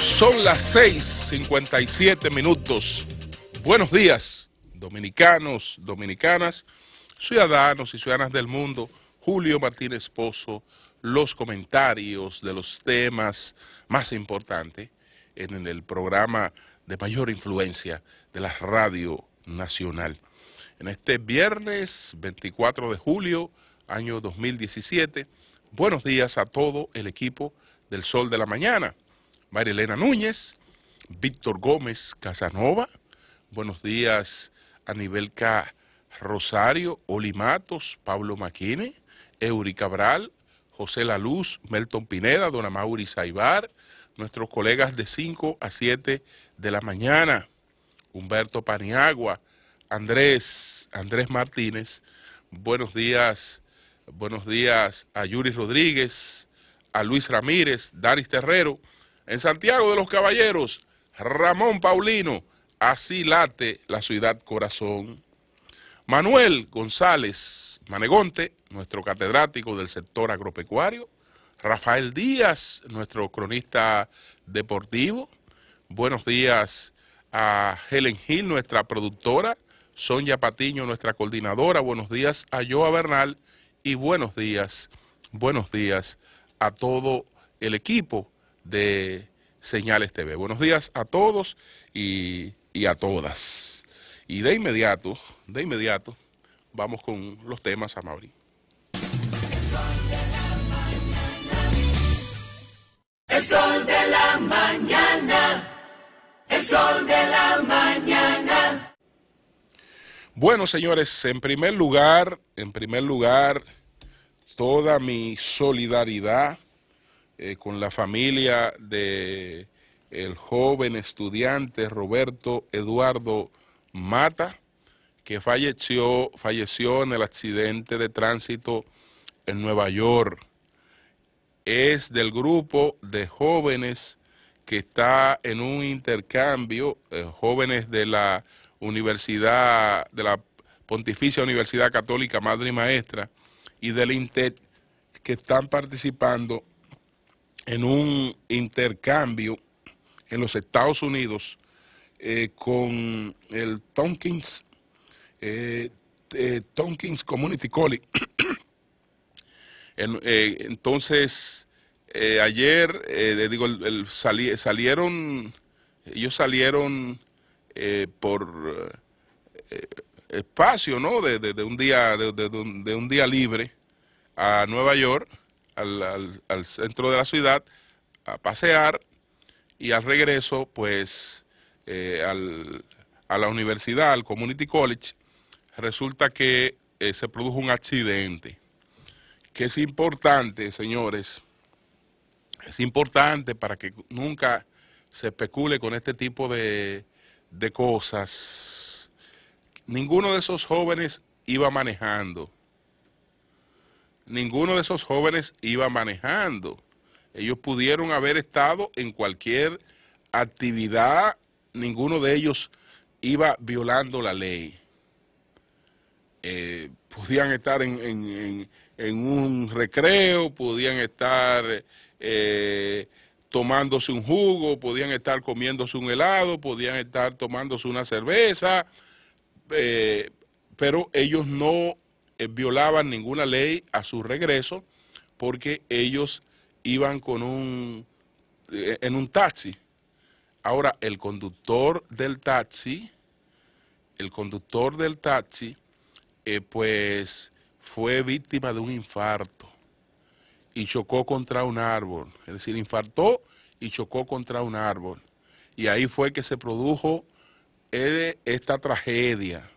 Son las 6:57 minutos. Buenos días, dominicanos, dominicanas, ciudadanos y ciudadanas del mundo. Julio Martínez Pozo, los comentarios de los temas más importantes en el programa de mayor influencia de la radio nacional. En este viernes 24 de julio año 2017. Buenos días a todo el equipo del Sol de la Mañana. María Elena Núñez, Víctor Gómez Casanova. Buenos días a K. Rosario, Olimatos, Pablo Maquine, Eury Cabral, José La Luz, Melton Pineda, Dona Mauri Saibar, nuestros colegas de 5 a 7 de la mañana, Humberto Paniagua, Andrés, Andrés Martínez, buenos días Buenos días a Yuri Rodríguez, a Luis Ramírez, Daris Terrero. En Santiago de los Caballeros, Ramón Paulino, así late la ciudad corazón. Manuel González Manegonte, nuestro catedrático del sector agropecuario. Rafael Díaz, nuestro cronista deportivo. Buenos días a Helen Gil, nuestra productora. Sonia Patiño, nuestra coordinadora. Buenos días a Joa Bernal y buenos días, buenos días a todo el equipo de Señales TV. Buenos días a todos y, a todas. Y de inmediato, de inmediato, vamos con los temas a Mauri. El sol de la mañana. El sol de la mañana. Bueno, señores, en primer lugar, en primer lugar, toda mi solidaridad eh, con la familia de el joven estudiante Roberto Eduardo Mata, que falleció, falleció en el accidente de tránsito en Nueva York. Es del grupo de jóvenes que está en un intercambio, eh, jóvenes de la Universidad de la Pontificia Universidad Católica Madre y Maestra y del Intet que están participando en un intercambio en los Estados Unidos eh, con el Tompkins, eh, eh Community College. Eh, entonces, ayer, digo, salieron, ellos salieron eh, por eh, espacio, ¿no? De, un día, de, un, día libre a Nueva York, al, centro de la ciudad, a pasear y al regreso, pues, eh, al, a la universidad, al Community College, resulta que se produjo un accidente. Que es importante, señores, es importante para que nunca se especule con este tipo de, de cosas. Ninguno de esos jóvenes iba manejando. Ninguno de esos jóvenes iba manejando. Ellos pudieron haber estado en cualquier actividad. Ninguno de ellos iba violando la ley. Eh, podían estar en, un recreo, podían estar... Eh, tomándose un jugo, podían estar comiéndose un helado, podían estar tomándose una cerveza, eh, pero ellos no eh, violaban ninguna ley a su regreso porque ellos iban con un, eh, en un taxi. Ahora, el conductor del taxi, el conductor del taxi, pues fue víctima de un infarto y chocó contra un árbol, es decir, infartó y chocó contra un árbol. Y ahí fue que se produjo eh, esta tragedia.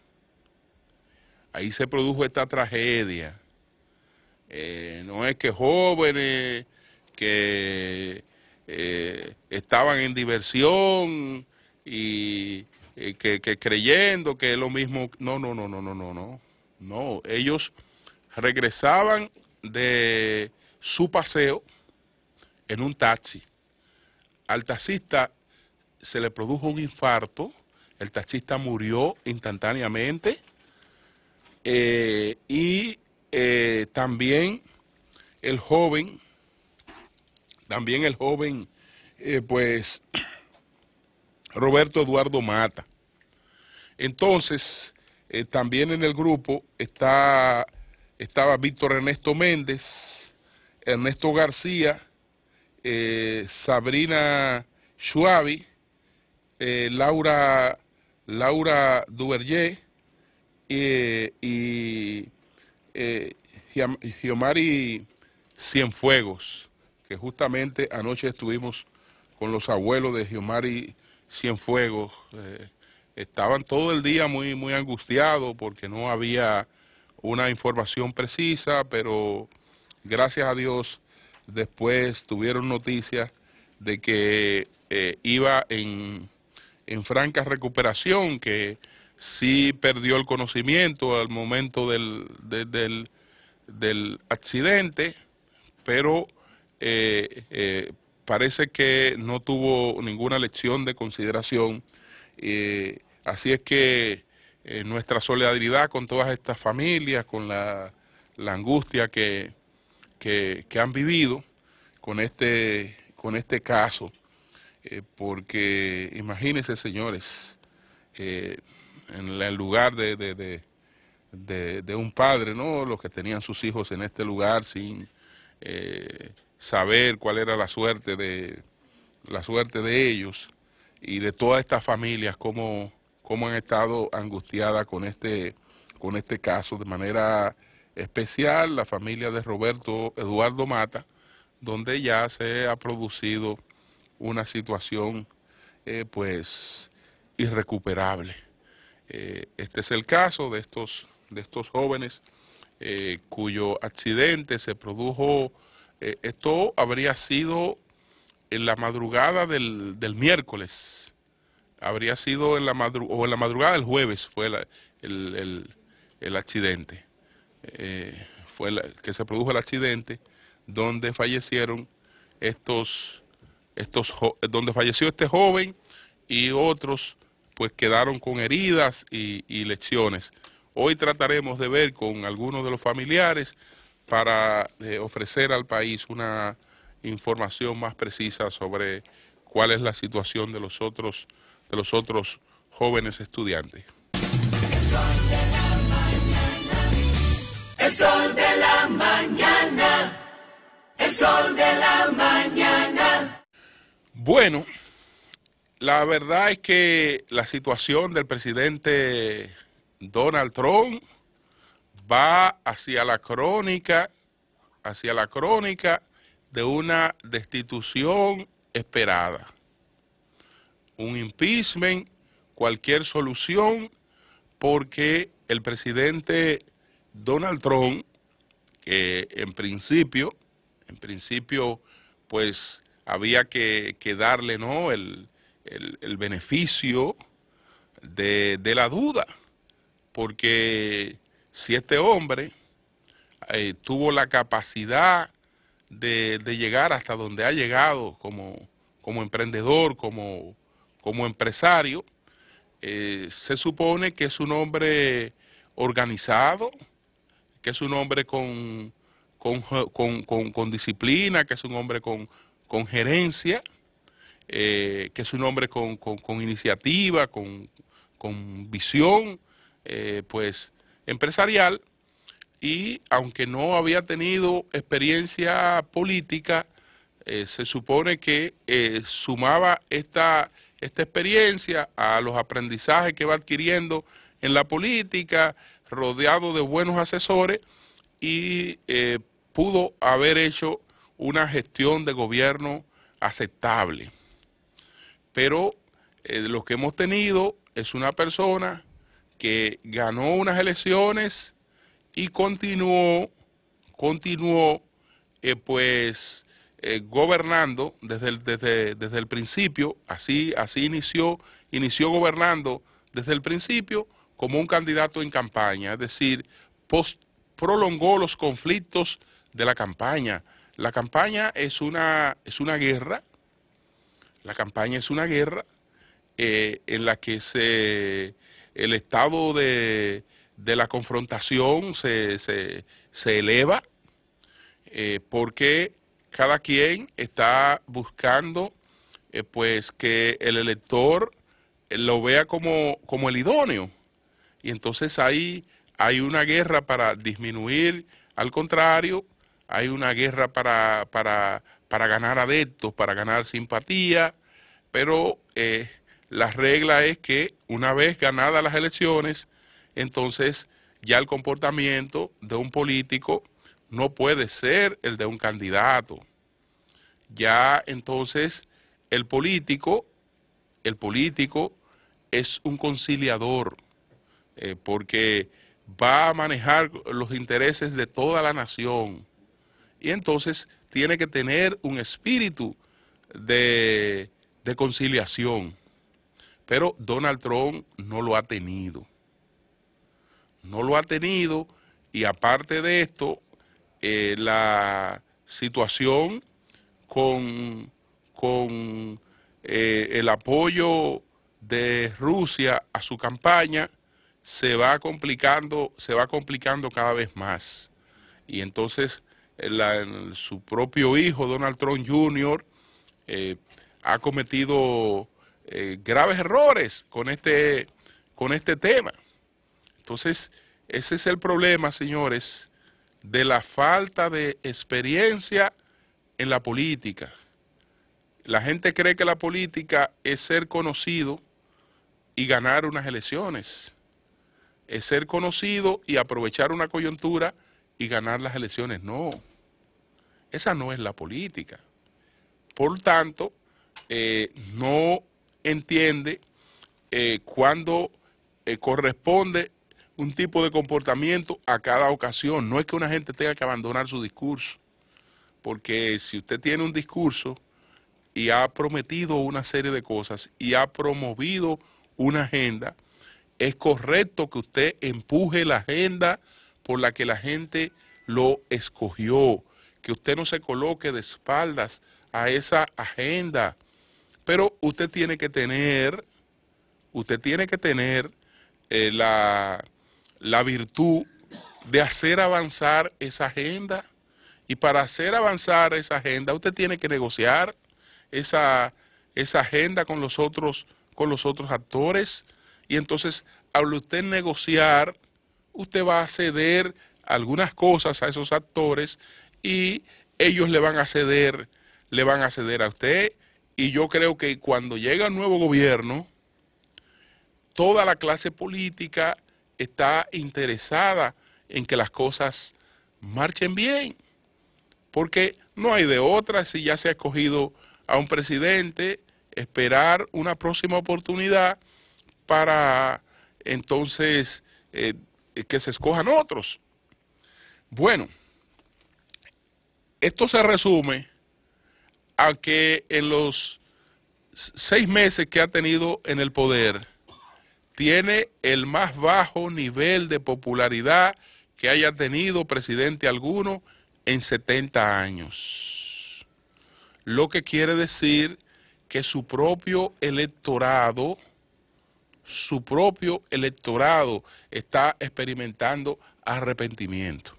Ahí se produjo esta tragedia. Eh, no es que jóvenes que eh, estaban en diversión y que, creyendo que es lo mismo. No, no, no, no, no, no, no. No, ellos regresaban de su paseo en un taxi. Al taxista se le produjo un infarto, el taxista murió instantáneamente eh, y eh, también el joven, también el joven, eh, pues, Roberto Eduardo Mata. Entonces, también en el grupo está, estaba Víctor Ernesto Méndez, Ernesto García, eh, Sabrina Schuabi, eh, Laura, Laura Duvergé eh, y Giomari Cienfuegos, que justamente anoche estuvimos con los abuelos de Giomari Cienfuegos. estaban todo el día muy, muy angustiados porque no había una información precisa, pero gracias a Dios, después tuvieron noticias de que eh, iba en, franca recuperación, que sí perdió el conocimiento al momento del, del, accidente, pero eh, eh, parece que no tuvo ninguna lección de consideración. así es que nuestra solidaridad con todas estas familias, con la, la angustia que, que, han vivido con este, con este caso, eh, porque imagínense, señores, eh, en el lugar de, de, un padre, ¿no? Los que tenían sus hijos en este lugar sin eh, saber cuál era la suerte de la suerte de ellos y de todas estas familias cómo, cómo han estado angustiadas con este con este caso de manera especial, la familia de Roberto Eduardo Mata, donde ya se ha producido una situación eh, pues irrecuperable. Eh, este es el caso de estos, de estos jóvenes eh, cuyo accidente se produjo, esto habría sido en la madrugada del, miércoles, habría sido en la, o en la madrugada del jueves fue el accidente. Eh, fue que se produjo el accidente donde fallecieron estos, estos donde falleció este joven y otros pues quedaron con heridas y, lesiones. Hoy trataremos de ver con algunos de los familiares para eh, ofrecer al país una información más precisa sobre cuál es la situación de los otros, de los otros jóvenes estudiantes. sol de la mañana. El sol de la mañana. Bueno, la verdad es que la situación del presidente Donald Trump va hacia la crónica, hacia la crónica de una destitución esperada. Un impeachment, cualquier solución, porque el presidente Donald Trump, que en principio, en principio, pues había que, darle ¿no? el, beneficio de, la duda, porque si este hombre eh, tuvo la capacidad de, llegar hasta donde ha llegado como, emprendedor, como, empresario, eh, se supone que es un hombre organizado, que es un hombre con, con, disciplina, que es un hombre con, gerencia, eh, que es un hombre con, iniciativa, con, visión, eh, pues empresarial, y aunque no había tenido experiencia política, eh, se supone que sumaba esta, esta experiencia a los aprendizajes que va adquiriendo en la política, rodeado de buenos asesores y eh, pudo haber hecho una gestión de gobierno aceptable. Pero eh, lo que hemos tenido es una persona que ganó unas elecciones y continuó, continuó eh, pues gobernando desde el, desde, el principio, así, así inició, inició gobernando desde el principio como un candidato en campaña, es decir, prolongó los conflictos de la campaña. La campaña es una, es una guerra, la campaña es una guerra eh, en la que se, el estado de, la confrontación se, se, eleva eh, porque cada quien está buscando eh, pues que el elector lo vea como el idóneo y entonces ahí hay una guerra para disminuir, al contrario, hay una guerra para, ganar adeptos, para ganar simpatía, pero eh, la regla es que una vez ganadas las elecciones, entonces ya el comportamiento de un político no puede ser el de un candidato. Ya entonces el político, el político es un conciliador eh, porque va a manejar los intereses de toda la nación. Y entonces tiene que tener un espíritu de, conciliación. Pero Donald Trump no lo ha tenido. No lo ha tenido y aparte de esto, eh, la situación con, con eh, el apoyo de Rusia a su campaña se va complicando, se va complicando cada vez más. Y entonces eh, su propio hijo, Donald Trump Jr., eh, ha cometido eh, graves errores con este, con este tema. Entonces, ese es el problema, señores, de la falta de experiencia en la política. La gente cree que la política es ser conocido y ganar unas elecciones es ser conocido y aprovechar una coyuntura y ganar las elecciones. No, esa no es la política. Por tanto, eh, no entiende cuando eh, cuándo eh, corresponde un tipo de comportamiento a cada ocasión. No es que una gente tenga que abandonar su discurso, porque si usted tiene un discurso y ha prometido una serie de cosas y ha promovido una agenda, es correcto que usted empuje la agenda por la que la gente lo escogió, que usted no se coloque de espaldas a esa agenda. Pero usted tiene que tener, usted tiene que tener eh, la, virtud de hacer avanzar esa agenda. Y para hacer avanzar esa agenda, usted tiene que negociar esa, esa agenda con los otros, con los otros actores. Y entonces, al usted negociar, usted va a ceder algunas cosas a esos actores y ellos le van a ceder, le van a ceder a usted. Y yo creo que cuando llega el nuevo gobierno, toda la clase política está interesada en que las cosas marchen bien, porque no hay de otra si ya se ha escogido a un presidente, esperar una próxima oportunidad para entonces eh, que se escojan otros. Bueno, esto se resume a que en los seis meses que ha tenido en el poder, tiene el más bajo nivel de popularidad que haya tenido presidente alguno en 70 años. Lo que quiere decir que su propio electorado su propio electorado está experimentando arrepentimiento.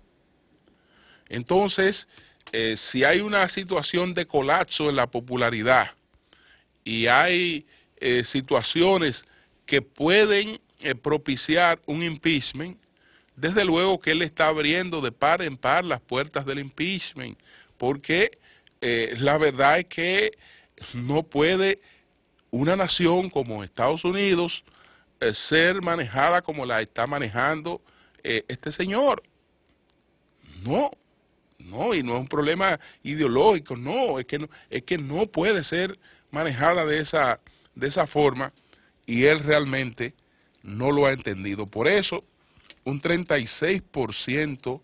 Entonces, eh, si hay una situación de colapso en la popularidad y hay eh, situaciones que pueden eh, propiciar un impeachment, desde luego que él está abriendo de par en par las puertas del impeachment, porque la verdad es que no puede una nación como Estados Unidos eh, ser manejada como la está manejando eh, este señor. No, no, y no es un problema ideológico, no, es que no, es que no puede ser manejada de esa, de esa forma y él realmente no lo ha entendido. Por eso, un 36%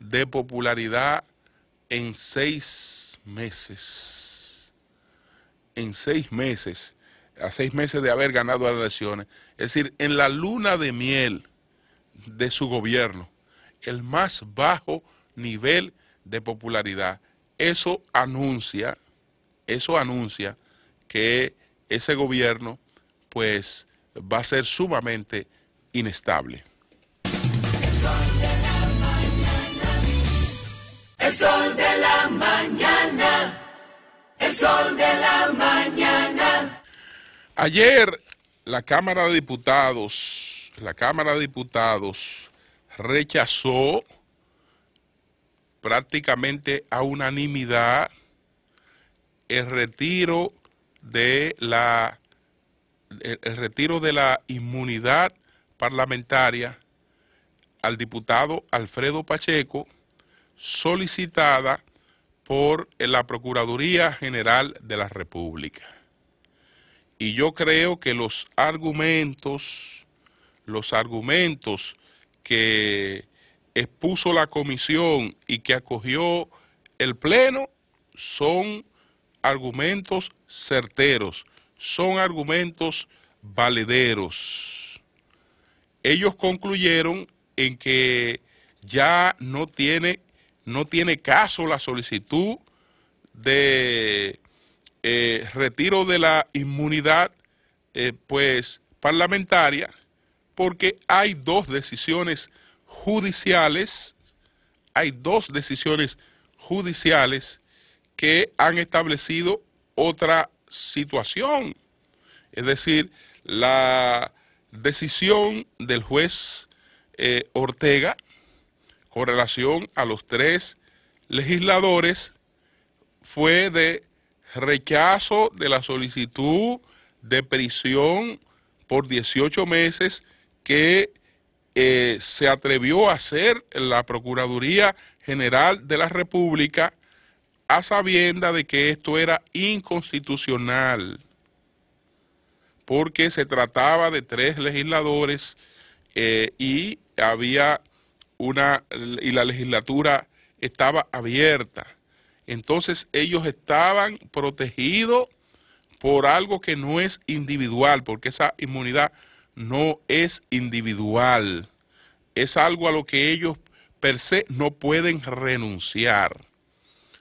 de popularidad en seis meses. En seis meses a seis meses de haber ganado las elecciones, es decir, en la luna de miel de su gobierno, el más bajo nivel de popularidad. Eso anuncia, eso anuncia que ese gobierno pues va a ser sumamente inestable. El sol de la mañana. El sol de la mañana. Ayer la Cámara de Diputados, la Cámara de Diputados rechazó prácticamente a unanimidad el retiro de la el retiro de la inmunidad parlamentaria al diputado Alfredo Pacheco solicitada por la Procuraduría General de la República. Y yo creo que los argumentos, los argumentos que expuso la comisión y que acogió el Pleno son argumentos certeros, son argumentos valederos. Ellos concluyeron en que ya no tiene, no tiene caso la solicitud de eh, retiro de la inmunidad eh, pues parlamentaria porque hay dos decisiones judiciales, hay dos decisiones judiciales que han establecido otra situación. Es decir, la decisión del juez eh, Ortega con relación a los tres legisladores fue de rechazo de la solicitud de prisión por 18 meses que eh, se atrevió a hacer la Procuraduría General de la República a sabienda de que esto era inconstitucional, porque se trataba de tres legisladores eh, y había una y la legislatura estaba abierta entonces ellos estaban protegidos por algo que no es individual, porque esa inmunidad no es individual. Es algo a lo que ellos per se no pueden renunciar,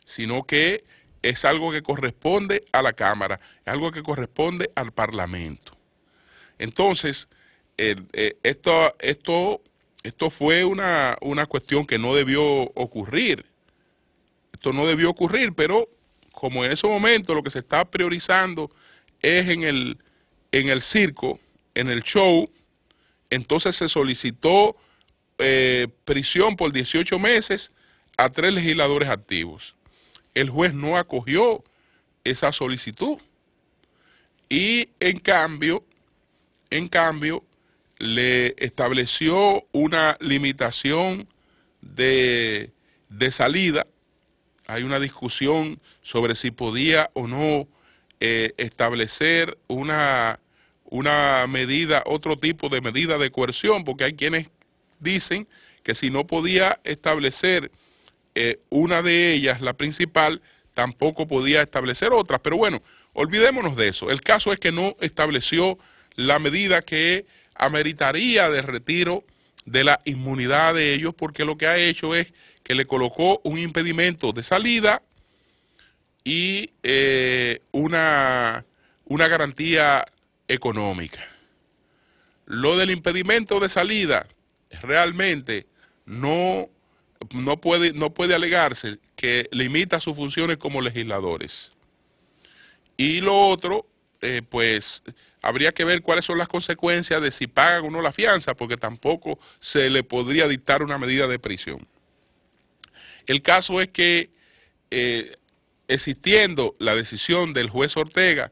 sino que es algo que corresponde a la Cámara, es algo que corresponde al Parlamento. Entonces, eh, esto, esto, esto fue una, una cuestión que no debió ocurrir esto no debió ocurrir, pero como en ese momento lo que se está priorizando es en el, en el circo, en el show, entonces se solicitó eh, prisión por 18 meses a tres legisladores activos. El juez no acogió esa solicitud y en cambio, en cambio, le estableció una limitación de salida hay una discusión sobre si podía o no eh, establecer una, medida, otro tipo de medida de coerción, porque hay quienes dicen que si no podía establecer eh, una de ellas, la principal, tampoco podía establecer otras. Pero bueno, olvidémonos de eso. El caso es que no estableció la medida que ameritaría de retiro de la inmunidad de ellos, porque lo que ha hecho es que le colocó un impedimento de salida y eh, una, una garantía económica. Lo del impedimento de salida realmente no, no, puede, no puede alegarse que limita sus funciones como legisladores. Y lo otro, eh, pues habría que ver cuáles son las consecuencias de si pagan o no la fianza, porque tampoco se le podría dictar una medida de prisión. El caso es que eh, existiendo la decisión del juez Ortega,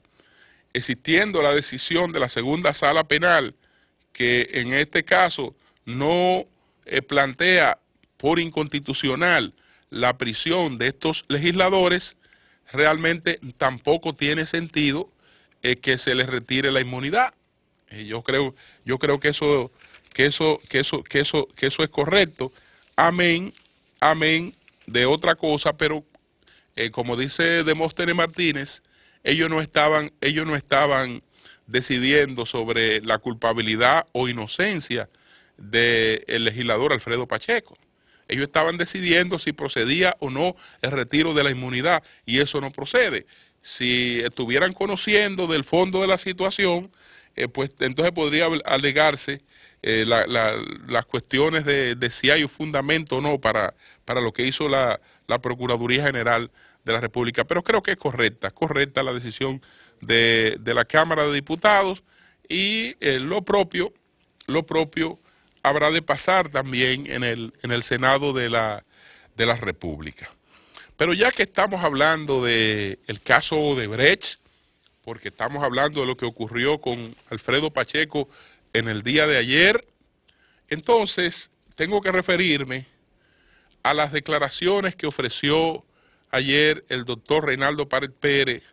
existiendo la decisión de la segunda sala penal, que en este caso no eh, plantea por inconstitucional la prisión de estos legisladores, realmente tampoco tiene sentido eh, que se les retire la inmunidad. yo creo, yo creo que eso, que eso, que eso, que eso, que eso es correcto. Amén, amén de otra cosa, pero eh, como dice Demóstenes Martínez, ellos no estaban, ellos no estaban decidiendo sobre la culpabilidad o inocencia del el legislador Alfredo Pacheco. Ellos estaban decidiendo si procedía o no el retiro de la inmunidad y eso no procede. Si estuvieran conociendo del fondo de la situación, eh, pues entonces podría alegarse eh, las cuestiones de, si hay un fundamento o no para, para lo que hizo la, la, Procuraduría General de la República. Pero creo que es correcta, correcta la decisión de, la Cámara de Diputados y eh, lo propio, lo propio habrá de pasar también en el, en el Senado de la, República. Pero ya que estamos hablando del el caso de Brecht, porque estamos hablando de lo que ocurrió con Alfredo Pacheco en el día de ayer. Entonces, tengo que referirme a las declaraciones que ofreció ayer el doctor Reinaldo Pared Pérez,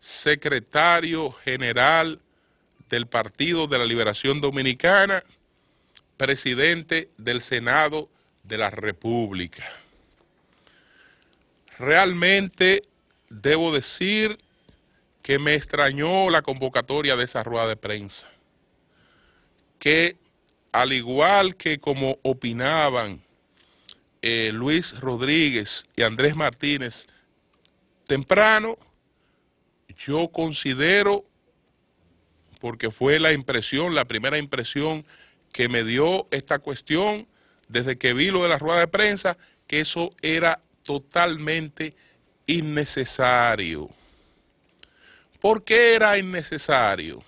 secretario general del Partido de la Liberación Dominicana, presidente del Senado de la República. Realmente debo decir que me extrañó la convocatoria de esa rueda de prensa que al igual que como opinaban eh, Luis Rodríguez y Andrés Martínez temprano, yo considero, porque fue la impresión, la primera impresión que me dio esta cuestión desde que vi lo de la rueda de prensa, que eso era totalmente innecesario. ¿Por qué era innecesario?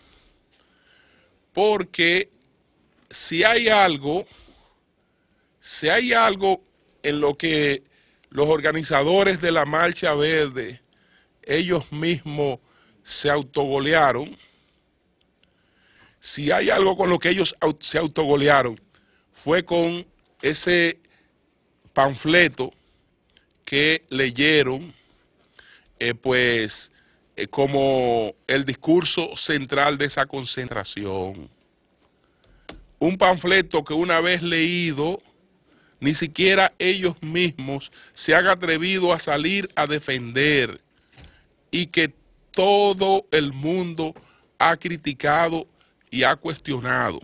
Porque si hay algo, si hay algo en lo que los organizadores de la Marcha Verde, ellos mismos se autogolearon, si hay algo con lo que ellos se autogolearon, fue con ese panfleto que leyeron, eh, pues, eh, como el discurso central de esa concentración un panfleto que una vez leído, ni siquiera ellos mismos se han atrevido a salir a defender y que todo el mundo ha criticado y ha cuestionado.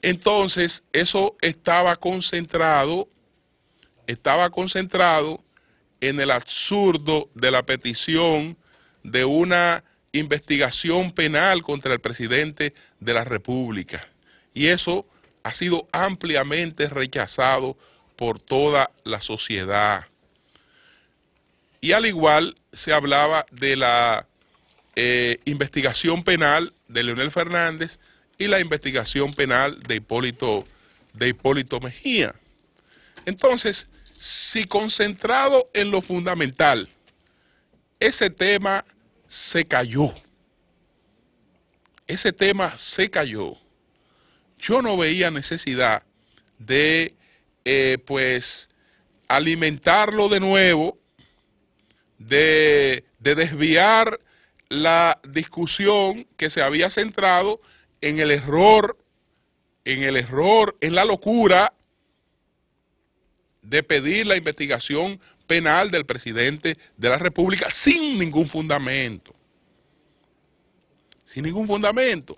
Entonces, eso estaba concentrado, estaba concentrado en el absurdo de la petición de una investigación penal contra el presidente de la República y eso ha sido ampliamente rechazado por toda la sociedad. Y al igual se hablaba de la eh, investigación penal de Leonel Fernández y la investigación penal de Hipólito, de Hipólito Mejía. Entonces, si concentrado en lo fundamental, ese tema se cayó. Ese tema se cayó yo no veía necesidad de, eh, pues, alimentarlo de nuevo, de, de desviar la discusión que se había centrado en el error, en el error, en la locura de pedir la investigación penal del presidente de la República sin ningún fundamento. Sin ningún fundamento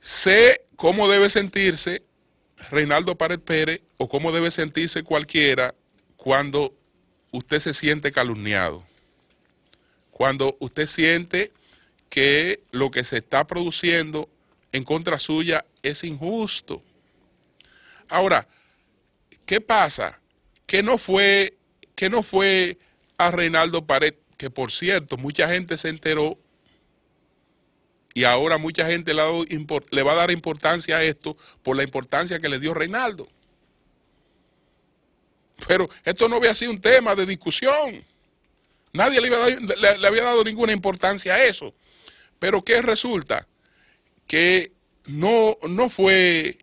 sé cómo debe sentirse Reinaldo Pared Pérez o cómo debe sentirse cualquiera cuando usted se siente calumniado, cuando usted siente que lo que se está produciendo en contra suya es injusto. Ahora, ¿qué pasa? Que no fue, que no fue a Reinaldo Pared, que por cierto, mucha gente se enteró y ahora mucha gente le, va a dar importancia a esto por la importancia que le dio Reinaldo. Pero esto no había sido un tema de discusión. Nadie le había, dado, ninguna importancia a eso. Pero ¿qué resulta? Que no, no, fue,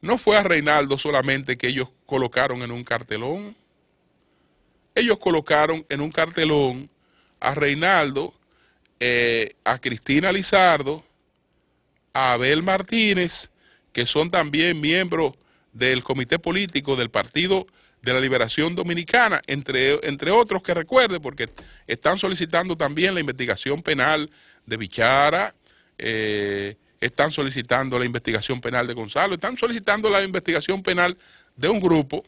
no fue a Reinaldo solamente que ellos colocaron en un cartelón. Ellos colocaron en un cartelón a Reinaldo eh, a Cristina Lizardo, a Abel Martínez, que son también miembros del comité político del Partido de la Liberación Dominicana, entre, entre otros que recuerde, porque están solicitando también la investigación penal de Bichara, eh, están solicitando la investigación penal de Gonzalo, están solicitando la investigación penal de un grupo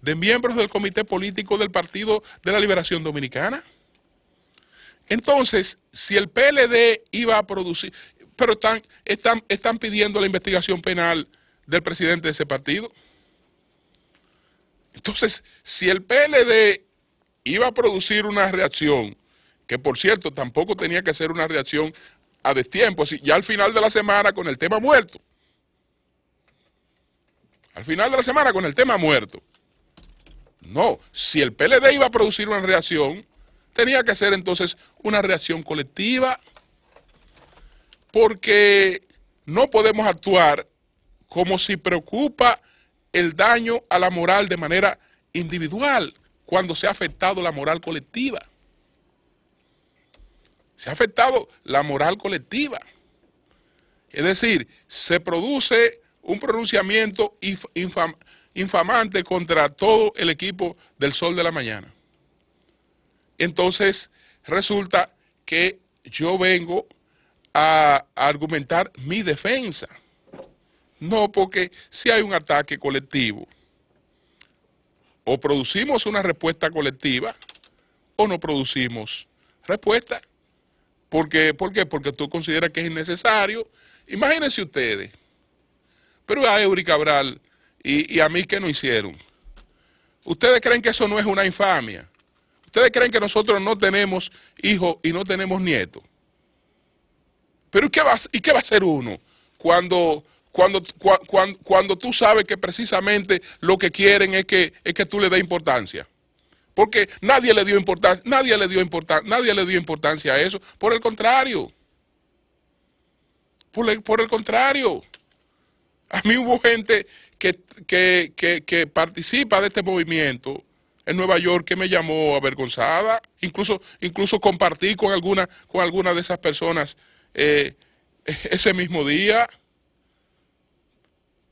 de miembros del comité político del Partido de la Liberación Dominicana. Entonces, si el PLD iba a producir, pero están, están, pidiendo la investigación penal del presidente de ese partido. Entonces, si el PLD iba a producir una reacción, que por cierto tampoco tenía que ser una reacción a destiempo, ya al final de la semana con el tema muerto. Al final de la semana con el tema muerto. No, si el PLD iba a producir una reacción, tenía que ser entonces una reacción colectiva, porque no podemos actuar como si preocupa el daño a la moral de manera individual, cuando se ha afectado la moral colectiva. Se ha afectado la moral colectiva. Es decir, se produce un pronunciamiento infamante contra todo el equipo del Sol de la Mañana. Entonces, resulta que yo vengo a, argumentar mi defensa. No, porque si hay un ataque colectivo, o producimos una respuesta colectiva o no producimos respuesta. ¿Por qué? Porque tú consideras que es innecesario. Imagínense ustedes, pero a Eury Cabral y a mí que no hicieron. ¿Ustedes creen que eso no es una infamia? Ustedes creen que nosotros no tenemos hijos y no tenemos nietos. Pero ¿qué va, ¿y qué va a hacer uno cuando, cuando, cuando, tú sabes que precisamente lo que quieren es que, es que tú le des importancia? Porque nadie le dio importancia, nadie le dio importancia, nadie le dio importancia a eso. Por el contrario. Por el, contrario. A mí hubo gente que, que participa de este movimiento en Nueva York que me llamó avergonzada, incluso, incluso compartí con alguna, con de esas personas eh, ese mismo día.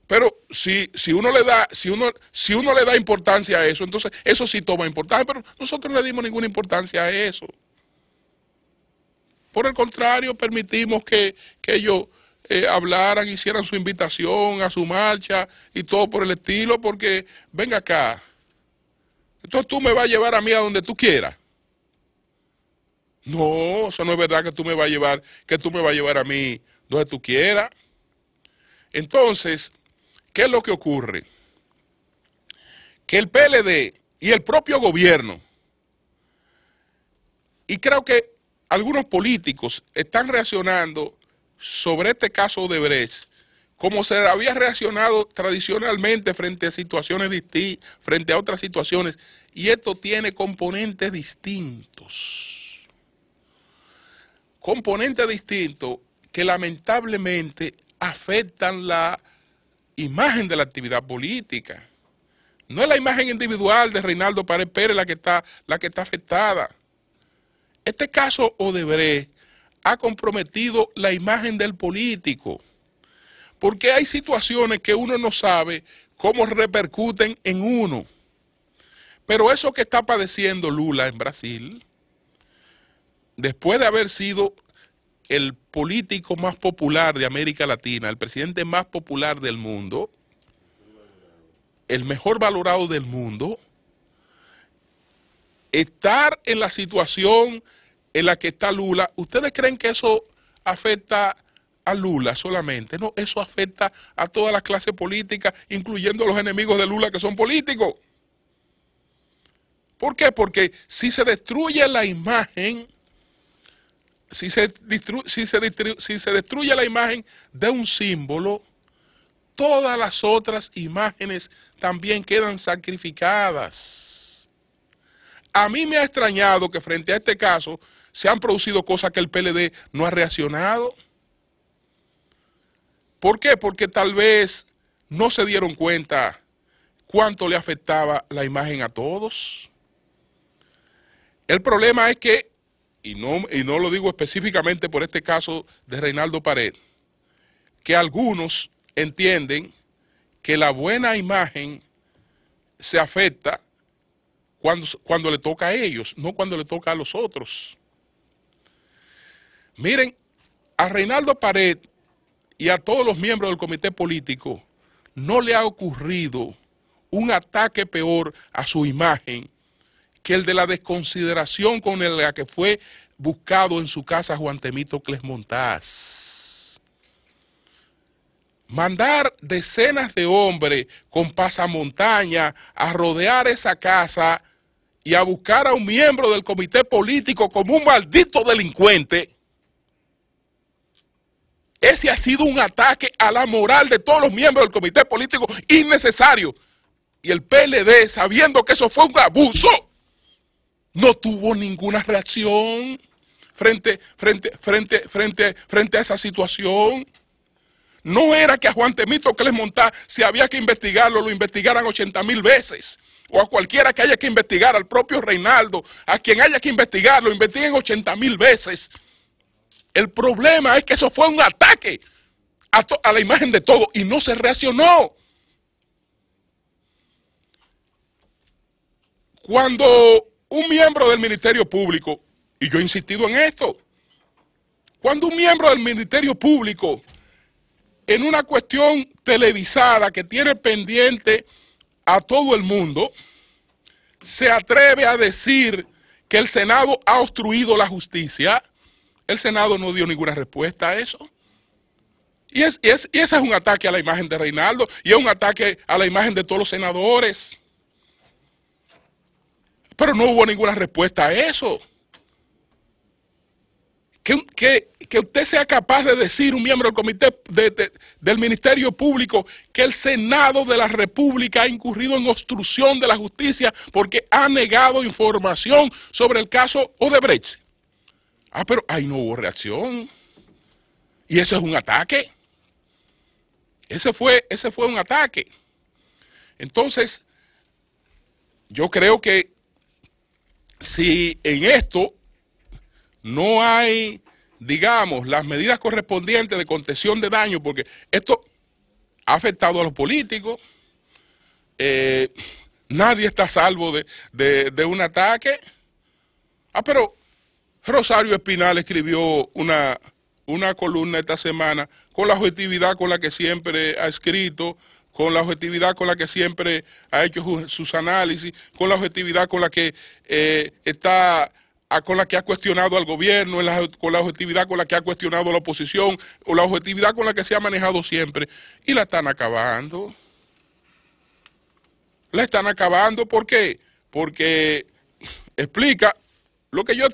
Pero si, si, uno le da, si, uno, si uno le da importancia a eso, entonces eso sí toma importancia, pero nosotros no le dimos ninguna importancia a eso. Por el contrario, permitimos que, ellos eh, hablaran, hicieran su invitación a su marcha y todo por el estilo, porque venga acá, entonces tú me vas a llevar a mí a donde tú quieras. No, eso no es verdad que tú me vas a llevar, que tú me vas a llevar a mí donde tú quieras. Entonces, ¿qué es lo que ocurre? Que el PLD y el propio gobierno, y creo que algunos políticos están reaccionando sobre este caso de Brecht como se había reaccionado tradicionalmente frente a situaciones distintas, frente a otras situaciones, y esto tiene componentes distintos. Componentes distintos que lamentablemente afectan la imagen de la actividad política. No es la imagen individual de Reinaldo Pared Pérez la que está, la que está afectada. Este caso Odebrecht ha comprometido la imagen del político porque hay situaciones que uno no sabe cómo repercuten en uno. Pero eso que está padeciendo Lula en Brasil, después de haber sido el político más popular de América Latina, el presidente más popular del mundo, el mejor valorado del mundo, estar en la situación en la que está Lula, ¿ustedes creen que eso afecta a Lula solamente, no, eso afecta a toda la clase política, incluyendo a los enemigos de Lula que son políticos. ¿Por qué? Porque si se destruye la imagen, si se, si se, si se destruye la imagen de un símbolo, todas las otras imágenes también quedan sacrificadas. A mí me ha extrañado que frente a este caso se han producido cosas que el PLD no ha reaccionado. ¿Por qué? Porque tal vez no se dieron cuenta cuánto le afectaba la imagen a todos. El problema es que, y no, y no lo digo específicamente por este caso de Reinaldo Pared, que algunos entienden que la buena imagen se afecta cuando, cuando, le toca a ellos, no cuando le toca a los otros. Miren, a Reinaldo Pared y a todos los miembros del comité político, no le ha ocurrido un ataque peor a su imagen que el de la desconsideración con la que fue buscado en su casa Juan Temito Clesmontaz. Mandar decenas de hombres con pasamontaña a rodear esa casa y a buscar a un miembro del comité político como un maldito delincuente ese ha sido un ataque a la moral de todos los miembros del comité político innecesario. Y el PLD, sabiendo que eso fue un abuso, no tuvo ninguna reacción frente, frente, frente, frente, frente a esa situación. No era que a Juan Temito que les montá, si había que investigarlo, lo investigaran 80 mil veces. O a cualquiera que haya que investigar, al propio Reinaldo, a quien haya que investigarlo, lo investiguen 80 mil veces. El problema es que eso fue un ataque a, la imagen de todo y no se reaccionó. Cuando un miembro del Ministerio Público, y yo he insistido en esto, cuando un miembro del Ministerio Público, en una cuestión televisada que tiene pendiente a todo el mundo, se atreve a decir que el Senado ha obstruido la justicia, el Senado no dio ninguna respuesta a eso. Y, es, es, ese es un ataque a la imagen de Reinaldo y es un ataque a la imagen de todos los senadores. Pero no hubo ninguna respuesta a eso. Que, usted sea capaz de decir, un miembro del comité del Ministerio Público, que el Senado de la República ha incurrido en obstrucción de la justicia porque ha negado información sobre el caso Odebrecht. Ah, pero ahí no hubo reacción. Y eso es un ataque. Ese fue, ese fue un ataque. Entonces, yo creo que si en esto no hay, digamos, las medidas correspondientes de contención de daño, porque esto ha afectado a los políticos, eh, nadie está salvo de un ataque. Ah, pero Rosario Espinal escribió una, una columna esta semana con la objetividad con la que siempre ha escrito, con la objetividad con la que siempre ha hecho sus análisis, con la objetividad con la que está con la que ha cuestionado al gobierno, con la objetividad con la que ha cuestionado a la oposición, o la objetividad con la que se ha manejado siempre. Y la están acabando. La están acabando, ¿por qué? Porque explica lo que yo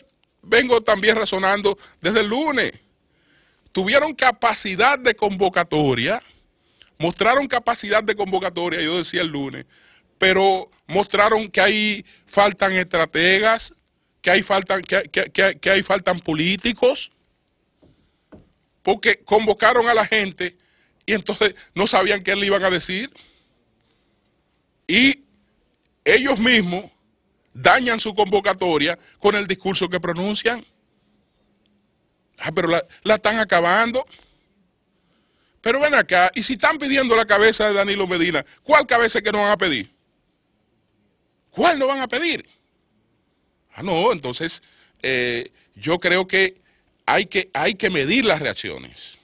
vengo también razonando desde el lunes. Tuvieron capacidad de convocatoria, mostraron capacidad de convocatoria, yo decía el lunes, pero mostraron que ahí faltan estrategas, que ahí faltan, que, que, que ahí faltan políticos, porque convocaron a la gente y entonces no sabían qué le iban a decir. Y ellos mismos dañan su convocatoria con el discurso que pronuncian. Ah, pero la, están acabando. Pero ven acá, y si están pidiendo la cabeza de Danilo Medina, ¿cuál cabeza que no van a pedir? ¿Cuál no van a pedir? Ah, no, entonces eh, yo creo que hay, que hay que medir las reacciones.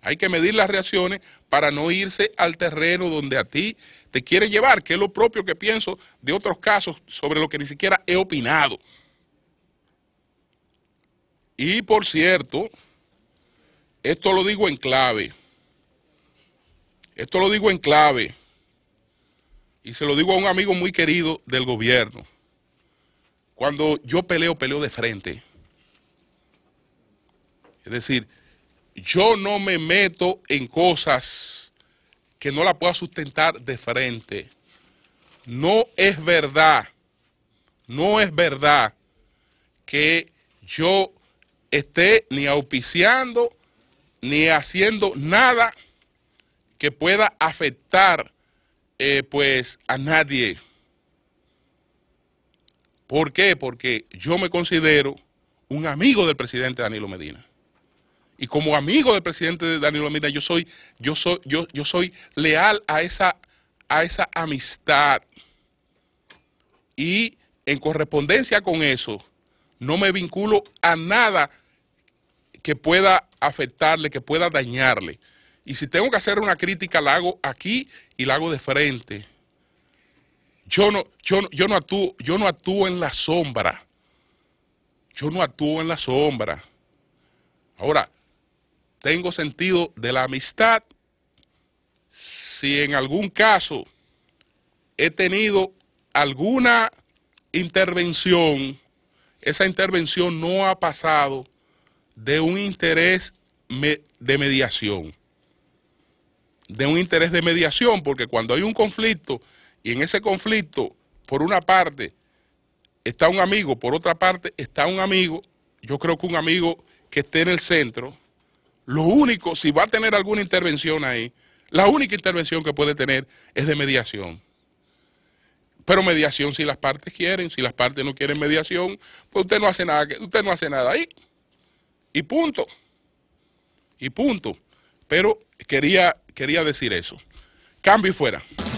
Hay que medir las reacciones para no irse al terreno donde a ti te quiere llevar, que es lo propio que pienso de otros casos sobre lo que ni siquiera he opinado. Y por cierto, esto lo digo en clave. Esto lo digo en clave. Y se lo digo a un amigo muy querido del gobierno. Cuando yo peleo, peleo de frente. Es decir, yo no me meto en cosas que no la pueda sustentar de frente. No es verdad, no es verdad que yo esté ni auspiciando ni haciendo nada que pueda afectar eh, pues a nadie. ¿Por qué? Porque yo me considero un amigo del presidente Danilo Medina y como amigo del presidente Daniel Medina, yo soy, yo soy, yo, yo soy leal a esa, a esa amistad. Y en correspondencia con eso, no me vinculo a nada que pueda afectarle, que pueda dañarle. Y si tengo que hacer una crítica, la hago aquí y la hago de frente. Yo no, yo no, actúo, yo no actúo en la sombra. Yo no actúo en la sombra. Ahora, tengo sentido de la amistad. Si en algún caso he tenido alguna intervención, esa intervención no ha pasado de un interés de mediación. De un interés de mediación, porque cuando hay un conflicto y en ese conflicto, por una parte, está un amigo, por otra parte, está un amigo, yo creo que un amigo que esté en el centro, lo único, si va a tener alguna intervención ahí, la única intervención que puede tener es de mediación. Pero mediación si las partes quieren, si las partes no quieren mediación, pues usted no hace nada, usted no hace nada ahí. Y punto. Y punto. Pero quería, quería decir eso. Cambio y fuera.